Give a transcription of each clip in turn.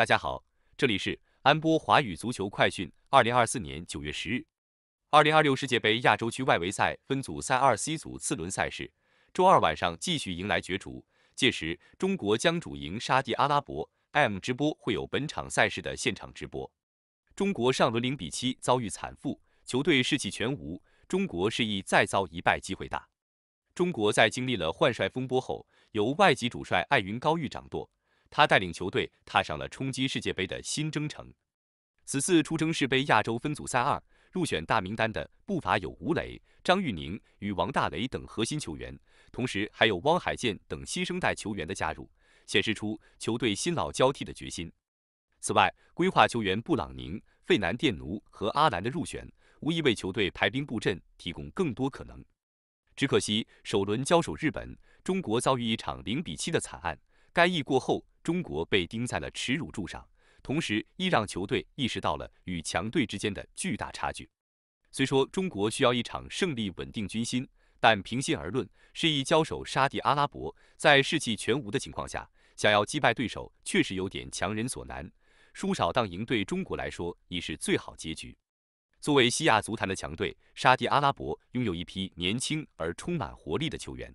大家好，这里是安波华语足球快讯。二零二四年九月十日，二零二六世界杯亚洲区外围赛分组赛二 C 组次轮赛事，周二晚上继续迎来角逐。届时，中国将主赢沙特阿拉伯。M 直播会有本场赛事的现场直播。中国上轮零比七遭遇惨负，球队士气全无。中国示意再遭一败机会大。中国在经历了换帅风波后，由外籍主帅艾云高玉掌舵。他带领球队踏上了冲击世界杯的新征程。此次出征世杯亚洲分组赛二，入选大名单的不乏有吴磊、张玉宁与王大雷等核心球员，同时还有汪海剑等新生代球员的加入，显示出球队新老交替的决心。此外，规划球员布朗宁、费南、电奴和阿兰的入选，无疑为球队排兵布阵提供更多可能。只可惜，首轮交手日本，中国遭遇一场零比七的惨案。该役过后，中国被钉在了耻辱柱上，同时亦让球队意识到了与强队之间的巨大差距。虽说中国需要一场胜利稳定军心，但平心而论，是一交手沙地阿拉伯，在士气全无的情况下，想要击败对手确实有点强人所难。输少当赢对中国来说已是最好结局。作为西亚足坛的强队，沙地阿拉伯拥有一批年轻而充满活力的球员。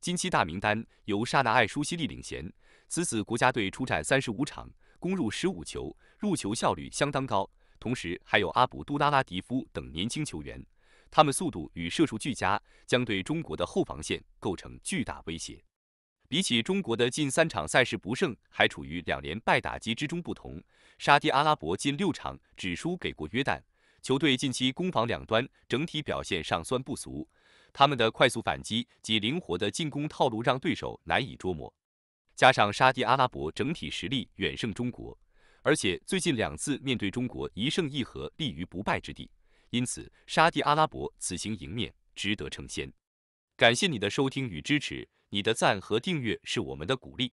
近期大名单由沙纳艾舒西利领衔，此子国家队出战三十五场，攻入十五球，入球效率相当高。同时还有阿卜杜拉拉迪夫等年轻球员，他们速度与射术俱佳，将对中国的后防线构成巨大威胁。比起中国的近三场赛事不胜，还处于两连败打击之中，不同沙特阿拉伯近六场只输给过约旦，球队近期攻防两端整体表现尚算不俗。他们的快速反击及灵活的进攻套路让对手难以捉摸，加上沙地阿拉伯整体实力远胜中国，而且最近两次面对中国一胜一和，立于不败之地，因此沙地阿拉伯此行迎面值得称先。感谢你的收听与支持，你的赞和订阅是我们的鼓励。